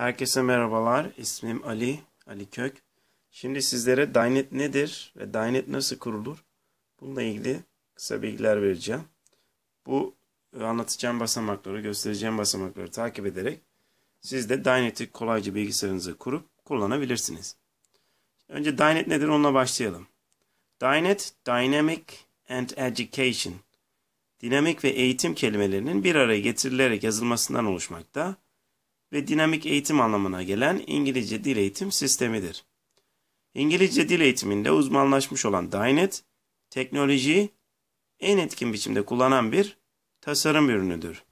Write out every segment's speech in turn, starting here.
Herkese merhabalar. İsmim Ali, Ali Kök. Şimdi sizlere Dynet nedir ve Dynet nasıl kurulur? Bununla ilgili kısa bilgiler vereceğim. Bu e, anlatacağım basamakları, göstereceğim basamakları takip ederek siz de Dynet'i kolayca bilgisayarınıza kurup kullanabilirsiniz. Önce Dynet nedir onunla başlayalım. Dynet, Dynamic and Education. Dinamik ve eğitim kelimelerinin bir araya getirilerek yazılmasından oluşmakta ve dinamik eğitim anlamına gelen İngilizce dil eğitim sistemidir. İngilizce dil eğitiminde uzmanlaşmış olan Dynet, teknolojiyi en etkin biçimde kullanan bir tasarım ürünüdür.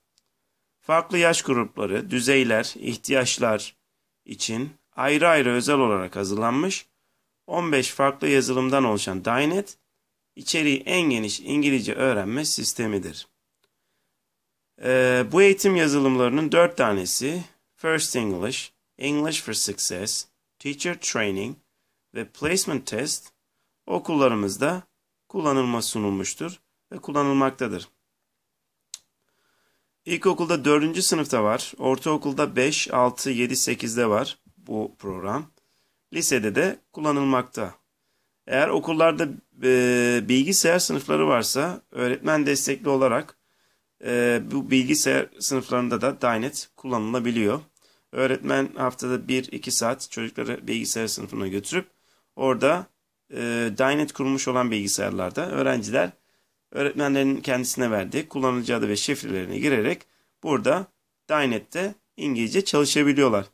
Farklı yaş grupları, düzeyler, ihtiyaçlar için ayrı ayrı özel olarak hazırlanmış 15 farklı yazılımdan oluşan Dynet, içeriği en geniş İngilizce öğrenme sistemidir. Ee, bu eğitim yazılımlarının 4 tanesi First English, English for Success, Teacher Training ve Placement Test okullarımızda kullanılma sunulmuştur ve kullanılmaktadır. İlkokulda 4. sınıfta var. Ortaokulda 5, 6, 7, 8'de var bu program. Lisede de kullanılmakta. Eğer okullarda e, bilgisayar sınıfları varsa öğretmen destekli olarak e, bu bilgisayar sınıflarında da Dynet kullanılabiliyor. Öğretmen haftada 1-2 saat çocukları bilgisayar sınıfına götürüp orada e, Dynet kurulmuş olan bilgisayarlarda öğrenciler öğretmenlerin kendisine verdiği kullanıcı adı ve şifrelerini girerek burada Dynet'te İngilizce çalışabiliyorlar.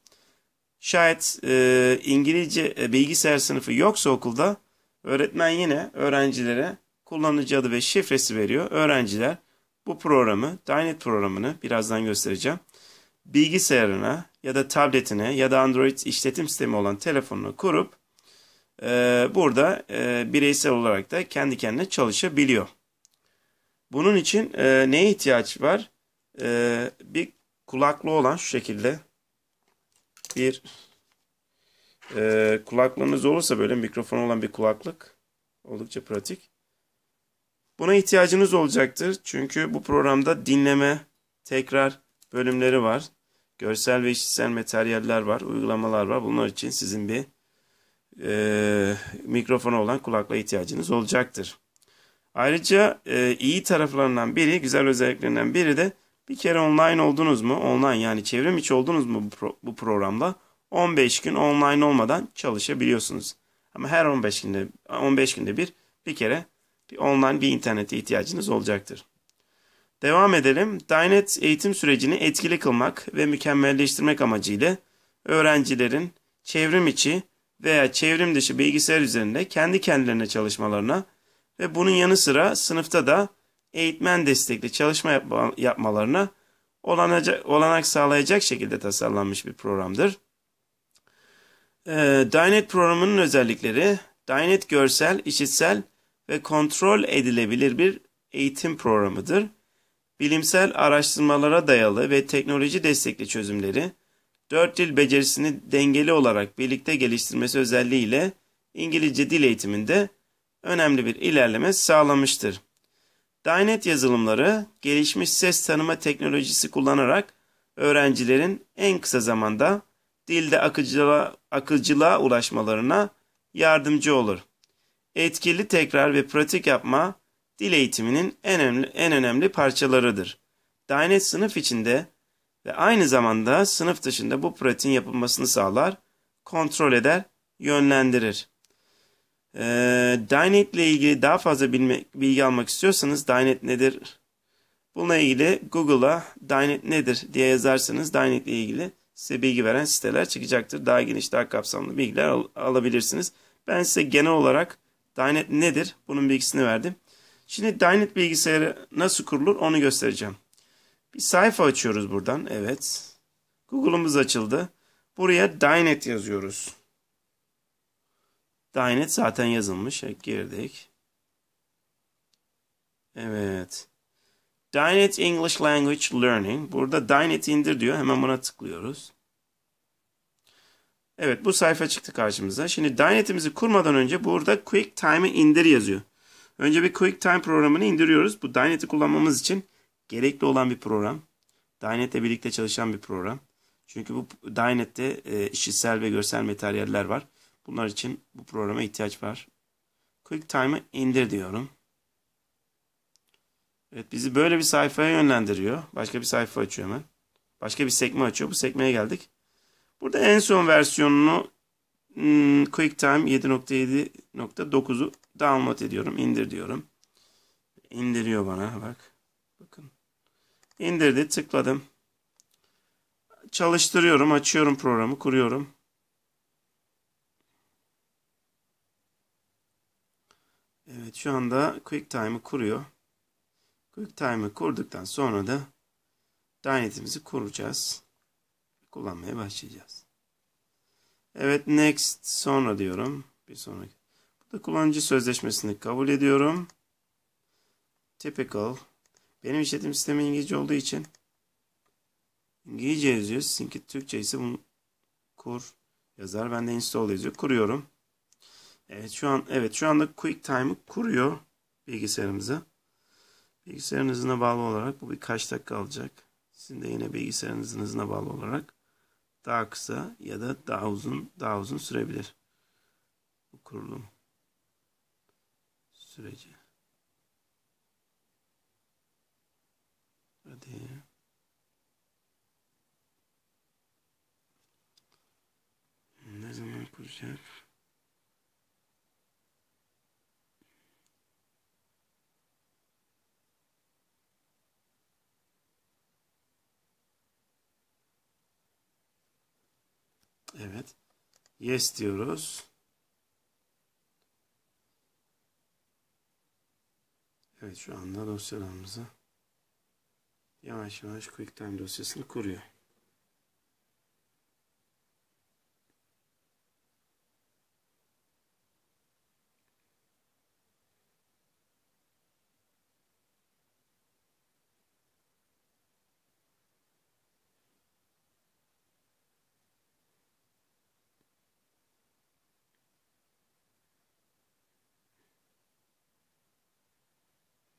Şayet e, İngilizce e, bilgisayar sınıfı yoksa okulda öğretmen yine öğrencilere kullanıcı adı ve şifresi veriyor. Öğrenciler bu programı, Dynet programını birazdan göstereceğim. Bilgisayarına ya da tabletine ya da Android işletim sistemi olan telefonunu kurup e, burada e, bireysel olarak da kendi kendine çalışabiliyor. Bunun için e, neye ihtiyaç var? E, bir kulaklı olan şu şekilde bir e, kulaklığınız olursa böyle mikrofon olan bir kulaklık oldukça pratik. Buna ihtiyacınız olacaktır. Çünkü bu programda dinleme, tekrar bölümleri var. Görsel ve işitsel materyaller var, uygulamalar var. Bunlar için sizin bir e, mikrofona olan kulakla ihtiyacınız olacaktır. Ayrıca e, iyi taraflarından biri, güzel özelliklerinden biri de bir kere online oldunuz mu? Online yani çevrim içi oldunuz mu bu, pro, bu programla? 15 gün online olmadan çalışabiliyorsunuz. Ama her 15 günde 15 günde bir bir kere bir online bir internete ihtiyacınız olacaktır. Devam edelim. Dynet eğitim sürecini etkili kılmak ve mükemmelleştirmek amacıyla öğrencilerin çevrim içi veya çevrim dışı bilgisayar üzerinde kendi kendilerine çalışmalarına ve bunun yanı sıra sınıfta da eğitmen destekli çalışma yapmalarına olanak sağlayacak şekilde tasarlanmış bir programdır. Ee, Dynet programının özellikleri Dynet görsel, işitsel ve kontrol edilebilir bir eğitim programıdır. Bilimsel araştırmalara dayalı ve teknoloji destekli çözümleri, dört dil becerisini dengeli olarak birlikte geliştirmesi özelliğiyle İngilizce dil eğitiminde önemli bir ilerleme sağlamıştır. Dynet yazılımları gelişmiş ses tanıma teknolojisi kullanarak öğrencilerin en kısa zamanda dilde akıcılığa, akıcılığa ulaşmalarına yardımcı olur etkili tekrar ve pratik yapma dil eğitiminin en önemli, en önemli parçalarıdır. Dinet sınıf içinde ve aynı zamanda sınıf dışında bu pratiğin yapılmasını sağlar, kontrol eder, yönlendirir. E, ee, Dynet ile ilgili daha fazla bilme, bilgi almak istiyorsanız Dynet nedir? Bununla ilgili Google'a Dynet nedir diye yazarsanız Dynet ile ilgili size bilgi veren siteler çıkacaktır. Daha geniş, daha kapsamlı bilgiler al, alabilirsiniz. Ben size genel olarak Dynet nedir? Bunun bilgisini verdim. Şimdi Dynet bilgisayarı nasıl kurulur onu göstereceğim. Bir sayfa açıyoruz buradan. Evet. Google'ımız açıldı. Buraya Dynet yazıyoruz. Dynet zaten yazılmış. Girdik. Evet. Dynet English Language Learning. Burada Dynet indir diyor. Hemen buna tıklıyoruz. Evet bu sayfa çıktı karşımıza. Şimdi Dynetimizi kurmadan önce burada QuickTime'ı indir yazıyor. Önce bir QuickTime programını indiriyoruz. Bu Dynet'i kullanmamız için gerekli olan bir program. Dynet'le birlikte çalışan bir program. Çünkü bu Dynet'te e, işitsel ve görsel materyaller var. Bunlar için bu programa ihtiyaç var. QuickTime'ı indir diyorum. Evet bizi böyle bir sayfaya yönlendiriyor. Başka bir sayfa açıyor hemen. Başka bir sekme açıyor. Bu sekmeye geldik. Burada en son versiyonunu hmm, QuickTime 7.7.9'u download ediyorum. indir diyorum. İndiriyor bana bak. Bakın. İndirdi tıkladım. Çalıştırıyorum. Açıyorum programı. Kuruyorum. Evet şu anda QuickTime'ı kuruyor. QuickTime'ı kurduktan sonra da Dynetimizi kuracağız kullanmaya başlayacağız. Evet next sonra diyorum. Bir sonraki. Bu da kullanıcı sözleşmesini kabul ediyorum. Typical. Benim işletim sistemi İngilizce olduğu için İngilizce yazıyor. Sizinki Türkçe ise bunu kur yazar. Ben de install yazıyor. Kuruyorum. Evet şu an evet şu anda QuickTime'ı kuruyor bilgisayarımıza. Bilgisayarınızına bağlı olarak bu birkaç dakika alacak. Sizin de yine bilgisayarınızın bağlı olarak daha kısa ya da daha uzun daha uzun sürebilir. Bu kurulum süreci. Hadi. Ne zaman kuracak? yes diyoruz. Evet şu anda dosyalarımızı yavaş yavaş QuickTime dosyasını kuruyor.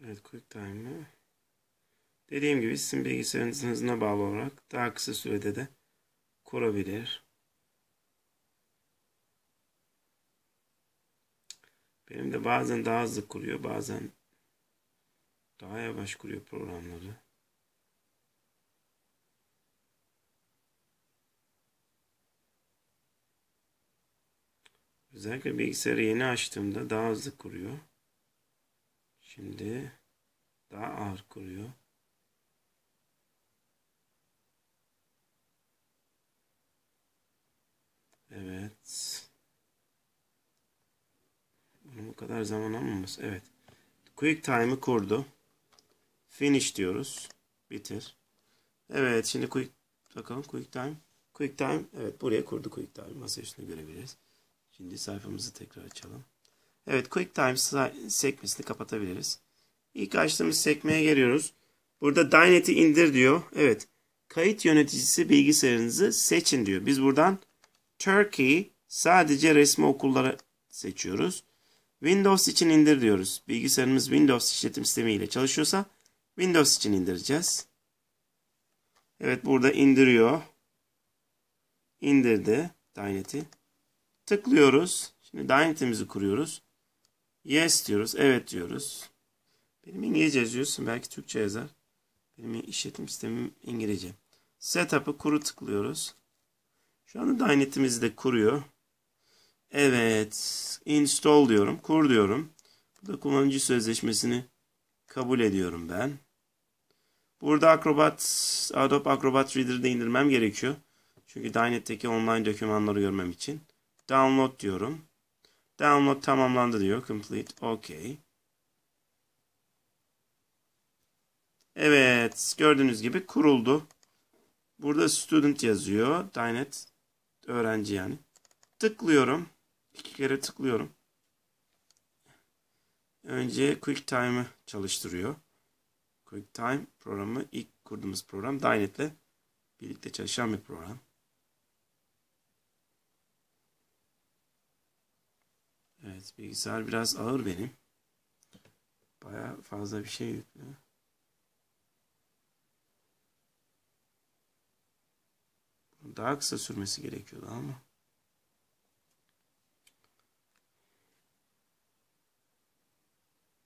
Evet QuickTime'ı dediğim gibi sizin bilgisayarınızın hızına bağlı olarak daha kısa sürede de kurabilir. Benim de bazen daha hızlı kuruyor, bazen daha yavaş kuruyor programları. Özellikle bilgisayarı yeni açtığımda daha hızlı kuruyor. Şimdi daha ağır kuruyor. Evet. Bunu bu kadar zaman almamız. Evet. Quick time'ı kurdu. Finish diyoruz. Bitir. Evet şimdi quick bakalım quick time. Quick time evet buraya kurdu quick time. Masa üstünde görebiliriz. Şimdi sayfamızı tekrar açalım. Evet QuickTime sekmesini kapatabiliriz. İlk açtığımız sekmeye geliyoruz. Burada Dynet'i indir diyor. Evet. Kayıt yöneticisi bilgisayarınızı seçin diyor. Biz buradan Turkey sadece resmi okulları seçiyoruz. Windows için indir diyoruz. Bilgisayarımız Windows işletim sistemi ile çalışıyorsa Windows için indireceğiz. Evet burada indiriyor. İndirdi Dynet'i. Tıklıyoruz. Şimdi Dynet'imizi kuruyoruz. Yes diyoruz. Evet diyoruz. Benim İngilizce yazıyorsun. Belki Türkçe yazar. Benim işletim sistemim İngilizce. Setup'ı kuru tıklıyoruz. Şu anda Dynet'imiz de kuruyor. Evet. Install diyorum. Kur diyorum. Burada kullanıcı sözleşmesini kabul ediyorum ben. Burada Acrobat, Adobe Acrobat Reader'ı indirmem gerekiyor. Çünkü Dynet'teki online dokümanları görmem için. Download diyorum. Download tamamlandı diyor. Complete. OK. Evet. Gördüğünüz gibi kuruldu. Burada student yazıyor. Dynet öğrenci yani. Tıklıyorum. İki kere tıklıyorum. Önce QuickTime'ı çalıştırıyor. QuickTime programı ilk kurduğumuz program Dynet'le birlikte çalışan bir program. Evet bilgisayar biraz ağır benim. Baya fazla bir şey yüklü. Daha kısa sürmesi gerekiyordu ama.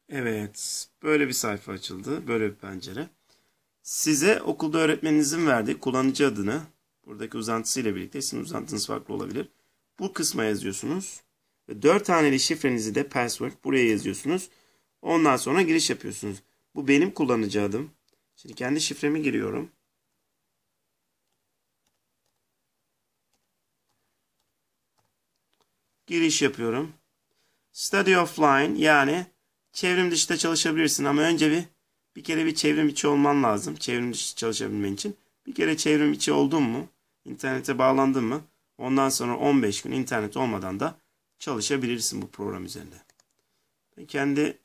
Evet, böyle bir sayfa açıldı, böyle bir pencere. Size okulda öğretmeninizin verdiği kullanıcı adını, buradaki uzantısıyla birlikte sizin uzantınız farklı olabilir. Bu kısma yazıyorsunuz. Ve 4 haneli şifrenizi de password buraya yazıyorsunuz. Ondan sonra giriş yapıyorsunuz. Bu benim kullanıcı adım. Şimdi kendi şifremi giriyorum. Giriş yapıyorum. Study offline yani çevrim dışında çalışabilirsin ama önce bir bir kere bir çevrim içi olman lazım. Çevrim dışı çalışabilmen için. Bir kere çevrim içi oldun mu? İnternete bağlandın mı? Ondan sonra 15 gün internet olmadan da çalışabilirsin bu program üzerinde. Ben kendi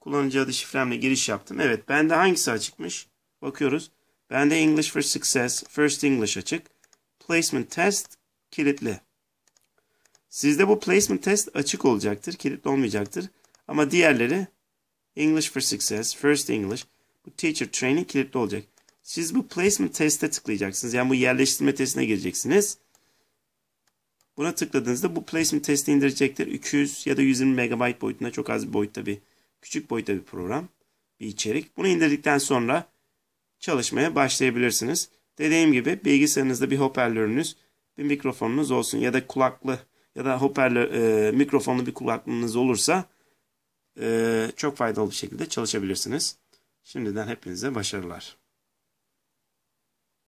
kullanıcı adı şifremle giriş yaptım. Evet bende hangisi açıkmış? Bakıyoruz. Bende English for Success, First English açık. Placement Test kilitli. Sizde bu Placement Test açık olacaktır, kilitli olmayacaktır. Ama diğerleri English for Success, First English, bu Teacher Training kilitli olacak. Siz bu Placement Test'e tıklayacaksınız. Yani bu yerleştirme testine gireceksiniz. Buna tıkladığınızda bu placement testi indirecektir. 200 ya da 120 MB boyutunda çok az bir boyutta bir küçük boyutta bir program, bir içerik. Bunu indirdikten sonra çalışmaya başlayabilirsiniz. Dediğim gibi bilgisayarınızda bir hoparlörünüz, bir mikrofonunuz olsun ya da kulaklı ya da hoparlör e, mikrofonlu bir kulaklığınız olursa e, çok faydalı bir şekilde çalışabilirsiniz. Şimdiden hepinize başarılar.